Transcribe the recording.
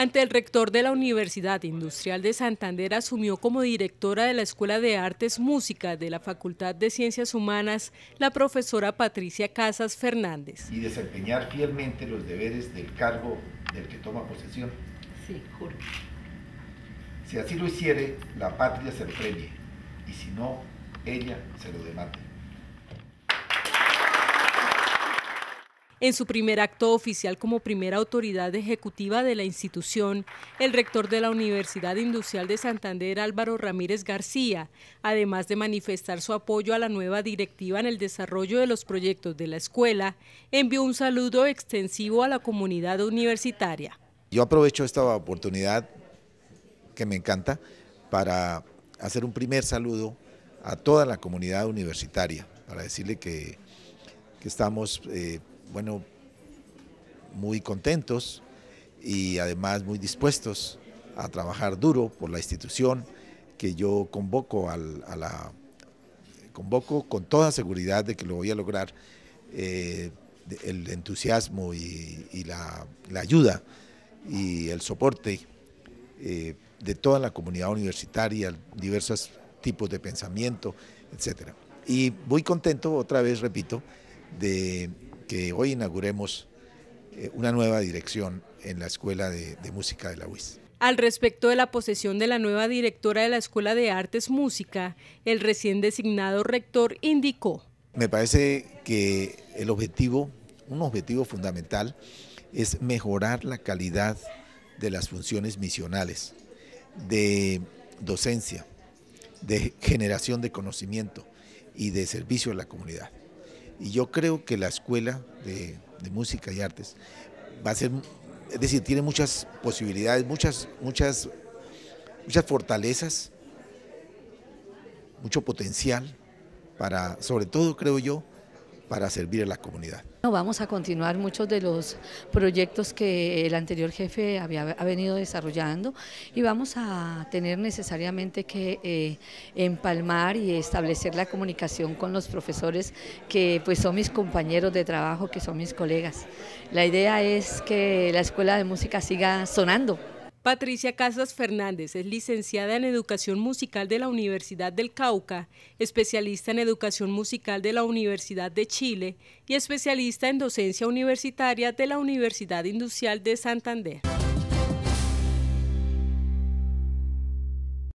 Ante el rector de la Universidad Industrial de Santander asumió como directora de la Escuela de Artes Música de la Facultad de Ciencias Humanas la profesora Patricia Casas Fernández. Y desempeñar fielmente los deberes del cargo del que toma posesión. Sí, juro. Si así lo hiciere, la patria se lo premie y si no, ella se lo demanda. En su primer acto oficial como primera autoridad ejecutiva de la institución, el rector de la Universidad Industrial de Santander, Álvaro Ramírez García, además de manifestar su apoyo a la nueva directiva en el desarrollo de los proyectos de la escuela, envió un saludo extensivo a la comunidad universitaria. Yo aprovecho esta oportunidad que me encanta para hacer un primer saludo a toda la comunidad universitaria, para decirle que, estamos eh, bueno, muy contentos y además muy dispuestos a trabajar duro por la institución que yo convoco al, a la convoco con toda seguridad de que lo voy a lograr eh, el entusiasmo y, la, ayuda y el soporte eh, de toda la comunidad universitaria, diversos tipos de pensamiento, etc. Y muy contento, otra vez repito, de que hoy inauguremos eh, una nueva dirección en la Escuela de, Música de la UIS. Al respecto de la posesión de la nueva directora de la Escuela de Artes Música, el recién designado rector indicó. Me parece que el objetivo, un objetivo fundamental, es mejorar la calidad de las funciones misionales, de docencia, de generación de conocimiento y de servicio a la comunidad. Y yo creo que la escuela de, música y artes va a ser, es decir, tiene muchas posibilidades, muchas, muchas, muchas fortalezas, mucho potencial para, sobre todo creo yo, para servir a la comunidad. vamos a continuar muchos de los proyectos que el anterior jefe había, ha venido desarrollando y vamos a tener necesariamente que eh, empalmar y establecer la comunicación con los profesores que pues son mis compañeros de trabajo, que son mis colegas. La idea es que la Escuela de Música siga sonando Patricia Casas Fernández es licenciada en Educación Musical de la Universidad del Cauca, especialista en Educación Musical de la Universidad de Chile y especialista en Docencia Universitaria de la Universidad Industrial de Santander.